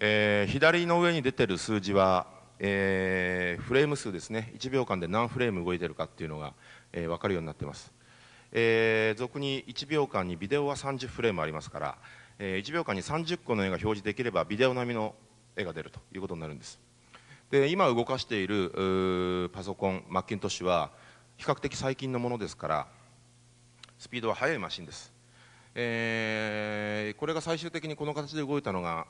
えー、左の上に出てる数字は、えー、フレーム数ですね1秒間で何フレーム動いてるかっていうのが、えー、分かるようになってます、えー、俗に1秒間にビデオは30フレームありますから、えー、1秒間に30個の絵が表示できればビデオ並みの絵が出るということになるんですで今動かしているパソコンマッキントッシュは比較的最近のものですからスピードは速いマシンです、えー、これが最終的にこの形で動いたのが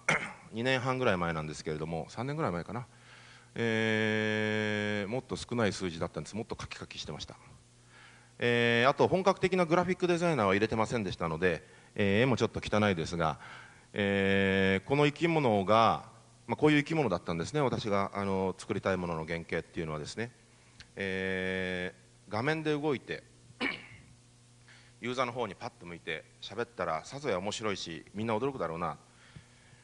2年半ぐらい前なんですけれども3年ぐらい前かな、えー、もっと少ない数字だったんですもっとカキカキしてました、えー、あと本格的なグラフィックデザイナーは入れてませんでしたので、えー、絵もちょっと汚いですが、えー、この生き物が、まあ、こういう生き物だったんですね私があの作りたいものの原型っていうのはですね、えー、画面で動いてユーザーの方にパッと向いて喋ったらさぞや面白いしみんな驚くだろうな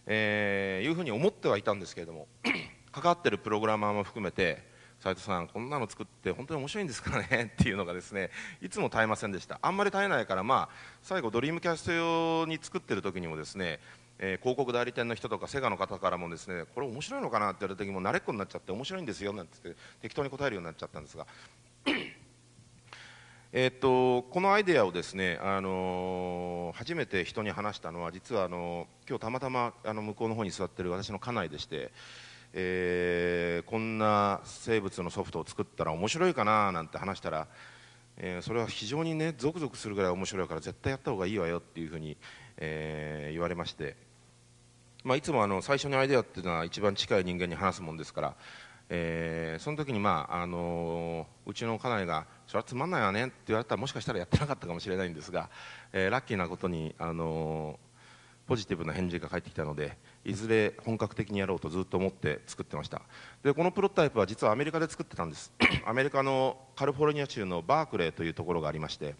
えー、いうふうに思ってはいたんですけれども 関わってるプログラマーも含めて斉藤さんこんなの作って本当に面白いんですかねっていうのがですねいつも絶えませんでしたあんまり絶えないからまあ最後ドリームキャスト用に作ってる時にもですねえー、広告代理店の人とかセガの方からもですねこれ面白いのかなって言われた時も慣れっこになっちゃって面白いんですよなんて言って適当に答えるようになっちゃったんですがえっとこのアイデアをですね、あのー、初めて人に話したのは実はあのー、今日たまたまあの向こうの方に座ってる私の家内でして、えー、こんな生物のソフトを作ったら面白いかななんて話したら、えそれは非常にねゾクゾクするぐらい面白いから絶対やった方がいいわよっていうふうに、え言われまして。まあ、いつもあの最初にアイデアっていうのは一番近い人間に話すもんですから、えー、その時に、まああのー、うちの家内が「それはつまんないわね」って言われたらもしかしたらやってなかったかもしれないんですが、えー、ラッキーなことに、あのー、ポジティブな返事が返ってきたのでいずれ本格的にやろうとずっと思って作ってましたでこのプロタイプは実はアメリカで作ってたんです アメリカのカリフォルニア州のバークレーというところがありまして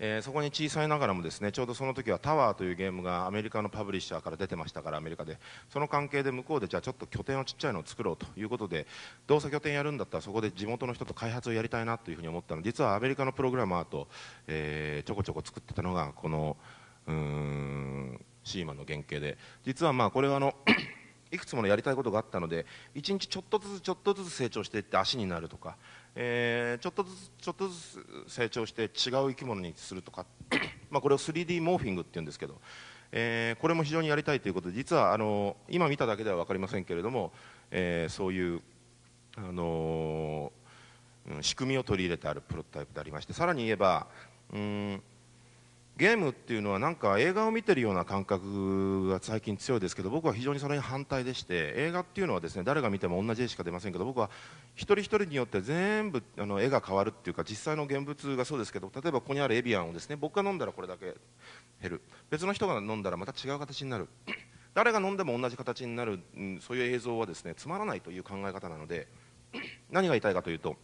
えー、そこに小さいながらもですねちょうどその時は「タワー」というゲームがアメリカのパブリッシャーから出てましたからアメリカでその関係で向こうでじゃあちょっと拠点をちっちゃいのを作ろうということでどうせ拠点やるんだったらそこで地元の人と開発をやりたいなというふうに思ったので実はアメリカのプログラマーと、えー、ちょこちょこ作ってたのがこのうーんシーマンの原型で実はまあこれはあのいくつものやりたいことがあったので1日ちょっとずつちょっとずつ成長していって足になるとか、えー、ちょっとずつちょっとずつ成長して違う生き物にするとか まあこれを 3D モーフィングっていうんですけど、えー、これも非常にやりたいということで実はあの今見ただけでは分かりませんけれども、えー、そういう、あのー、仕組みを取り入れてあるプロトタイプでありましてさらに言えばうんゲームっていうのはなんか映画を見てるような感覚が最近強いですけど僕は非常にそれに反対でして映画っていうのはですね誰が見ても同じ絵しか出ませんけど僕は一人一人によって全部あの絵が変わるっていうか実際の現物がそうですけど例えばここにあるエビアンをですね僕が飲んだらこれだけ減る別の人が飲んだらまた違う形になる。誰が飲んでも同じ形になる、うん、そういう映像はですねつまらないという考え方なので 何が言いたいかというと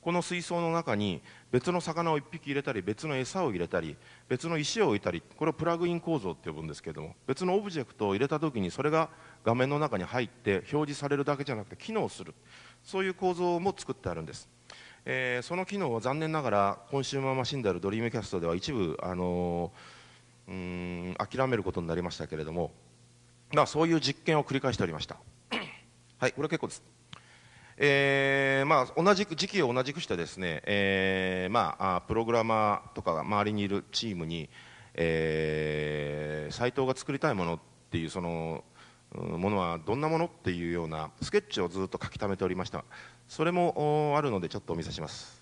この水槽の中に別の魚を1匹入れたり別の餌を入れたり別の石を置いたりこれをプラグイン構造って呼ぶんですけども別のオブジェクトを入れた時にそれが画面の中に入って表示されるだけじゃなくて機能するそういう構造も作ってあるんです、えー、その機能は残念ながらコンシューマーマシンであるドリームキャストでは一部、あのー、うん諦めることになりましたけれども、そういう実験を繰り返しておりましたはいこれ結構ですえーまあ、同じく時期を同じくしてですね、えーまあ、プログラマーとかが周りにいるチームに、えー、サ藤が作りたいものっていうそのものはどんなものっていうようなスケッチをずっと書き溜めておりましたそれもあるのでちょっとお見せします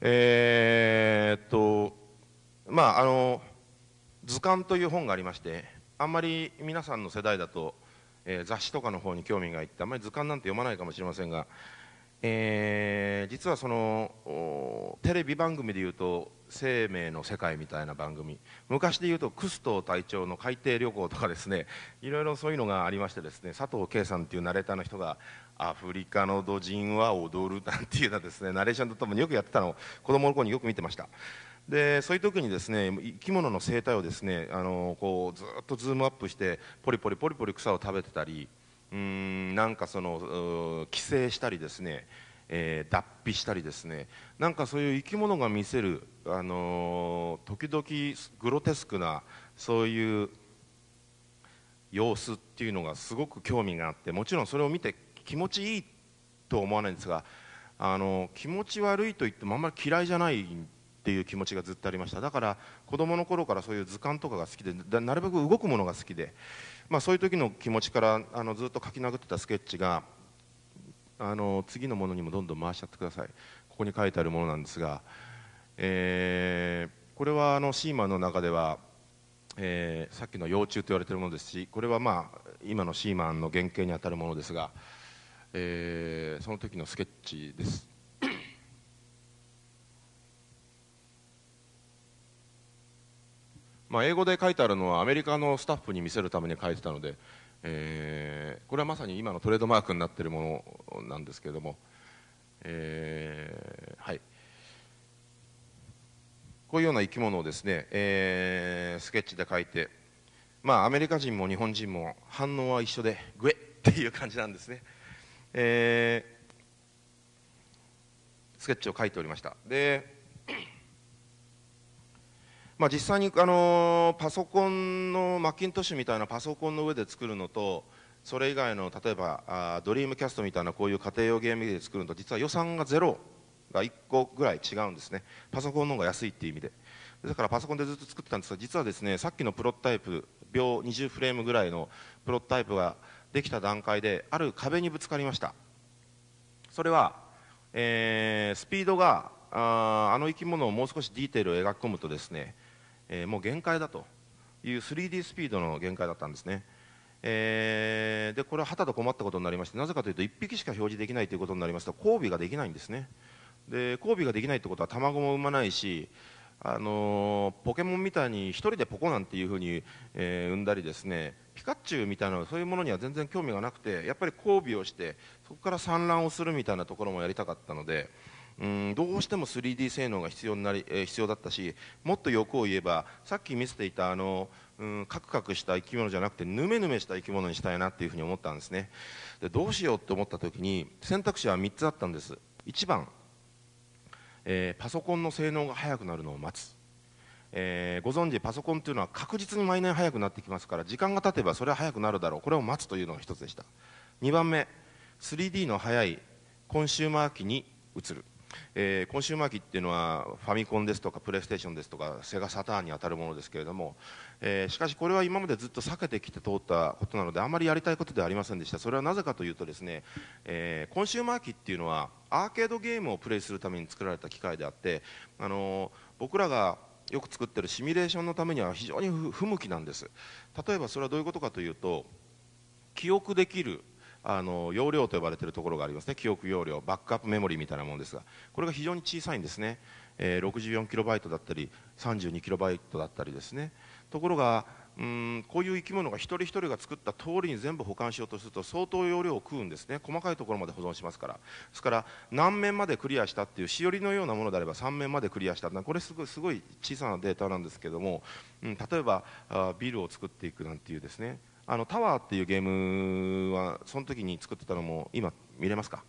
えー観という本がありましてあんまり皆さんの世代だと、えー、雑誌とかの方に興味がいってあんまり図鑑なんて読まないかもしれませんが、えー、実はそのテレビ番組でいうと「生命の世界」みたいな番組昔でいうとクスト隊長の海底旅行とかですねいろいろそういうのがありましてですね佐藤圭さんっていうナレーターの人が「アフリカの土人は踊る」なんていうのはですねナレーションとともによくやってたのを子供の頃によく見てました。でそういう時にですね生き物の生態をですねあのこうずっとズームアップしてポリポリポリポリ草を食べてたりうんなんかその寄生したりですね、えー、脱皮したりですねなんかそういう生き物が見せる、あのー、時々グロテスクなそういう様子っていうのがすごく興味があってもちろんそれを見て気持ちいいと思わないんですがあの気持ち悪いと言ってもあんまり嫌いじゃないっていう気持ちがずっとありましただから子どもの頃からそういう図鑑とかが好きでなるべく動くものが好きで、まあ、そういう時の気持ちからあのずっと書き殴ってたスケッチがあの次のものにもどんどん回しちゃってくださいここに書いてあるものなんですが、えー、これはあのシーマンの中では、えー、さっきの幼虫と言われているものですしこれはまあ今のシーマンの原型にあたるものですが、えー、その時のスケッチですまあ、英語で書いてあるのはアメリカのスタッフに見せるために書いてたので、えー、これはまさに今のトレードマークになっているものなんですけれども、えー、はいこういうような生き物をですね、えー、スケッチで書いて、まあ、アメリカ人も日本人も反応は一緒でグエっていう感じなんですね、えー、スケッチを書いておりましたでまあ、実際に、あのパソコンのマッキントッシュみたいなパソコンの上で作るのとそれ以外の例えばあドリームキャストみたいなこういう家庭用ゲームで作るのと実は予算がゼロが1個ぐらい違うんですねパソコンの方が安いっていう意味でだからパソコンでずっと作ってたんですが実はですねさっきのプロタイプ秒20フレームぐらいのプロタイプができた段階である壁にぶつかりましたそれは、えー、スピードがああの生き物をもう少しディテールを描き込むとですねえー、もう限界だという 3D スピードの限界だったんですね、えー、でこれははたと困ったことになりましてなぜかというと1匹しか表示できないということになりますと交尾ができないんですねで交尾ができないってことは卵も産まないしあのー、ポケモンみたいに1人でポコなんていうふうに、えー、産んだりですねピカチュウみたいなそういうものには全然興味がなくてやっぱり交尾をしてそこから産卵をするみたいなところもやりたかったので、うんどうしても 3D 性能が必要になり、えー、必要だったしもっと欲を言えばさっき見せていたあのうんカクカクした生き物じゃなくてヌメヌメした生き物にしたいなっていうふうに思ったんですねでどうしようって思った時に選択肢は3つあったんです1番、えー、パソコンの性能が速くなるのを待つえー、ご存知パソコンというのは確実に毎年速くなってきますから時間が経てばそれは速くなるだろうこれを待つというのが1つでした2番目 3D の速いコンシューマー機に移るえー、コンシューマー機っていうのはファミコンですとかプレイステーションですとかセガサターンに当たるものですけれども、えー、しかしこれは今までずっと避けてきて通ったことなのであまりやりたいことではありませんでしたそれはなぜかというとですね、えー、コンシューマー機っていうのはアーケードゲームをプレイするために作られた機械であって、あの僕らがよく作ってるシミュレーションのためには非常に不向きなんです例えばそれはどういうことかというと記憶できるあの容量と呼ばれているところがありますね記憶容量バックアップメモリーみたいなものですがこれが非常に小さいんですね、えー、64KB だったり 32KB だったりですねところがうんこういう生き物が一人一人が作った通りに全部保管しようとすると相当容量を食うんですね細かいところまで保存しますからですから何面までクリアしたっていうしおりのようなものであれば3面までクリアしたこれすごいすごい小さなデータなんですけども、うん、例えばあビルを作っていくなんていうですねあのタワーっていうゲームはその時に作ってたのも今見れますか、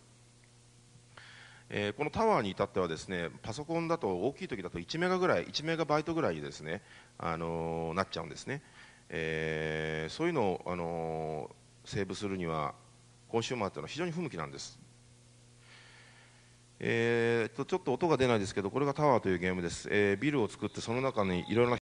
えー、このタワーに至ってはですねパソコンだと大きい時だと1メガぐらい1メガバイトぐらいですね、あのー、なっちゃうんですね、えー、そういうのを、あのー、セーブするにはコンシューマーいうのは非常に不向きなんですえー、とちょっと音が出ないですけどこれがタワーというゲームです、えー、ビルを作ってその中にいろいろな